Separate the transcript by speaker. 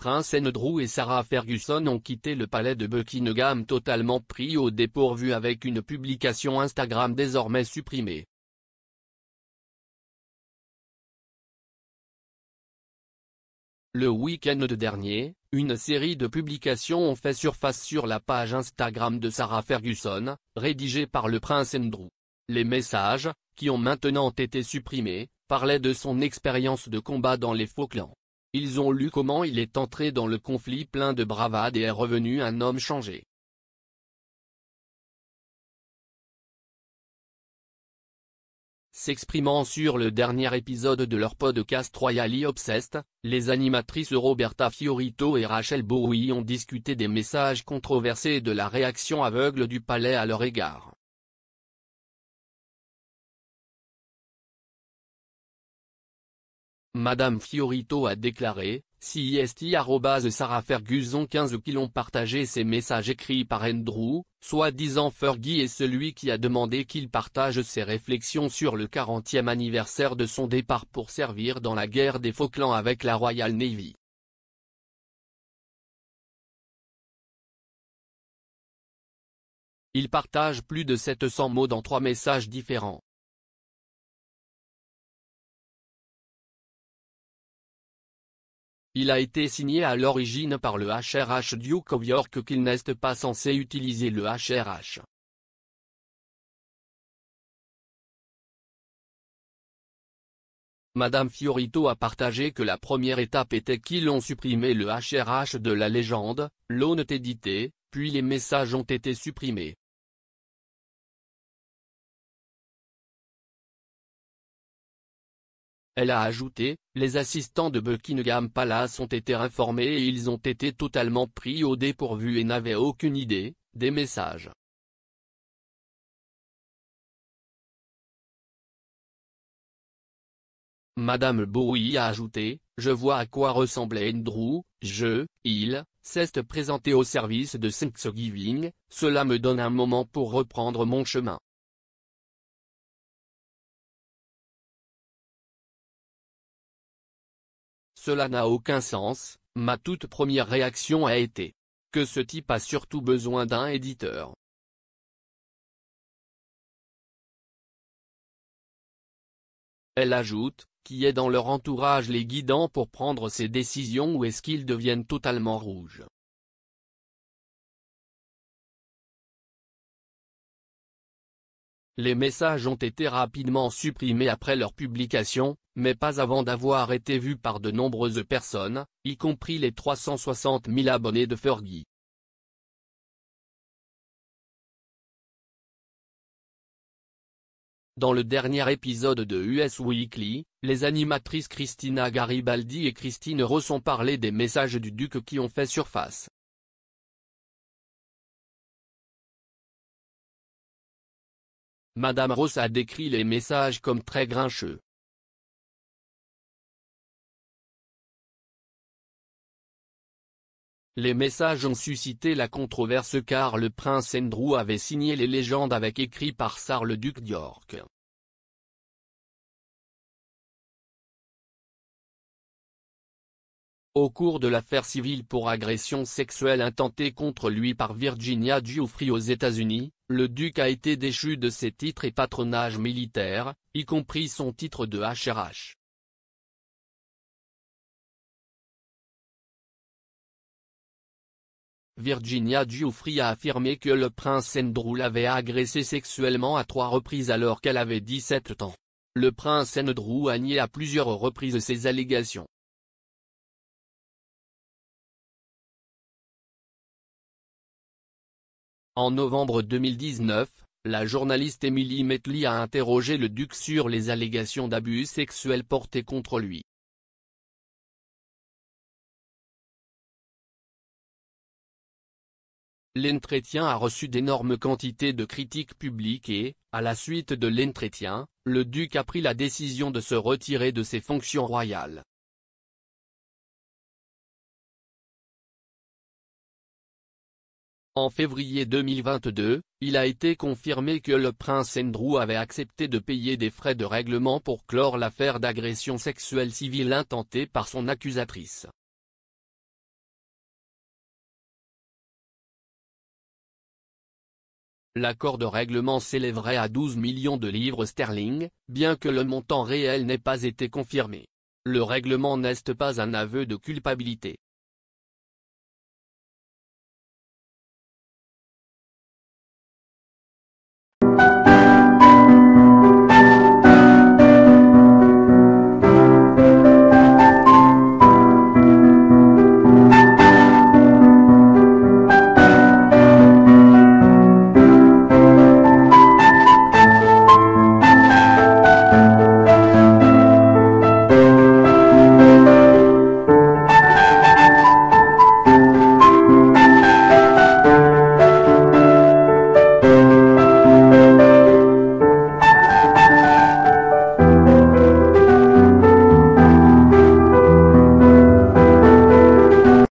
Speaker 1: Prince Andrew et Sarah Ferguson ont quitté le palais de Buckingham totalement pris au dépourvu avec une publication
Speaker 2: Instagram désormais supprimée. Le week-end dernier, une série de
Speaker 1: publications ont fait surface sur la page Instagram de Sarah Ferguson, rédigée par le prince Andrew. Les messages, qui ont maintenant été supprimés, parlaient de son expérience de combat dans les Falklands. Ils ont lu comment il est entré dans le conflit plein de
Speaker 2: bravade et est revenu un homme changé. S'exprimant sur le dernier épisode de leur
Speaker 1: podcast Royally Obsessed, les animatrices Roberta Fiorito et Rachel Bowie ont
Speaker 2: discuté des messages controversés et de la réaction aveugle du palais à leur égard. Madame Fiorito a déclaré, si Sarah Ferguson
Speaker 1: 15 qui l'ont partagé ces messages écrits par Andrew, soi-disant Fergie est celui qui a demandé qu'il partage ses réflexions sur le 40e anniversaire de son départ pour servir
Speaker 2: dans la guerre des Falklands avec la Royal Navy. Il partage plus de 700 mots dans trois messages différents. Il a été signé à l'origine par le HRH Duke of York qu'il n'est pas censé utiliser le HRH. Madame
Speaker 1: Fiorito a partagé que la première étape était qu'ils ont supprimé le HRH de la légende,
Speaker 2: l'ont édité, puis les messages ont été supprimés. Elle a
Speaker 1: ajouté, les assistants de Buckingham Palace ont été informés et ils ont été totalement
Speaker 2: pris au dépourvu et n'avaient aucune idée, des messages. Madame Bowie a ajouté, je vois à quoi ressemblait Andrew, je, il, c'est présenté au service de Thanksgiving, cela me donne un moment pour reprendre mon chemin. cela n'a aucun sens, ma toute première réaction a été que ce type a surtout besoin d'un éditeur. Elle ajoute, qui est dans leur entourage les guidant pour prendre ces décisions ou est-ce qu'ils deviennent totalement rouges Les messages ont été rapidement supprimés après leur publication, mais pas avant d'avoir été vus par de nombreuses personnes, y compris les 360 000 abonnés de Fergie. Dans le dernier épisode de US Weekly, les animatrices Christina Garibaldi et Christine Ross ont parlé des messages du duc qui ont fait surface. Madame Ross a décrit les messages comme très grincheux. Les
Speaker 1: messages ont suscité la controverse car le prince Andrew avait signé les légendes avec écrit
Speaker 2: par le duc d'York. au cours de l'affaire civile pour agression sexuelle
Speaker 1: intentée contre lui par Virginia Giuffrey aux États-Unis, le duc a été déchu
Speaker 2: de ses titres et patronages militaires, y compris son titre de HRH. Virginia Giuffrey a affirmé que le prince Andrew l'avait agressée sexuellement
Speaker 1: à trois reprises alors qu'elle avait 17 ans. Le prince Andrew a nié à plusieurs reprises
Speaker 2: ses allégations. En novembre 2019, la journaliste Émilie Metli a interrogé le duc sur les allégations d'abus sexuels portées contre lui. L'entretien a reçu d'énormes quantités de critiques publiques
Speaker 1: et, à la suite de l'entretien, le duc a pris la décision de se retirer de ses fonctions
Speaker 2: royales. En février 2022, il a été confirmé que le
Speaker 1: prince Andrew avait accepté de payer des frais de règlement pour clore l'affaire d'agression sexuelle
Speaker 2: civile intentée par son accusatrice. L'accord de règlement s'élèverait
Speaker 1: à 12 millions de livres sterling, bien que le montant réel n'ait pas été confirmé.
Speaker 2: Le règlement n'est pas un aveu de culpabilité.